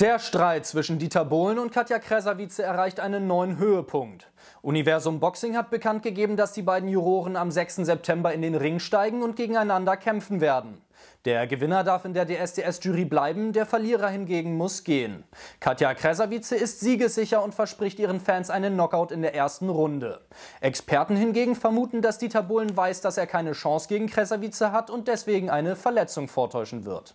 Der Streit zwischen Dieter Bohlen und Katja Kresavice erreicht einen neuen Höhepunkt. Universum Boxing hat bekannt gegeben, dass die beiden Juroren am 6. September in den Ring steigen und gegeneinander kämpfen werden. Der Gewinner darf in der DSDS-Jury bleiben, der Verlierer hingegen muss gehen. Katja Kresavice ist siegessicher und verspricht ihren Fans einen Knockout in der ersten Runde. Experten hingegen vermuten, dass Dieter Bohlen weiß, dass er keine Chance gegen Kresavice hat und deswegen eine Verletzung vortäuschen wird.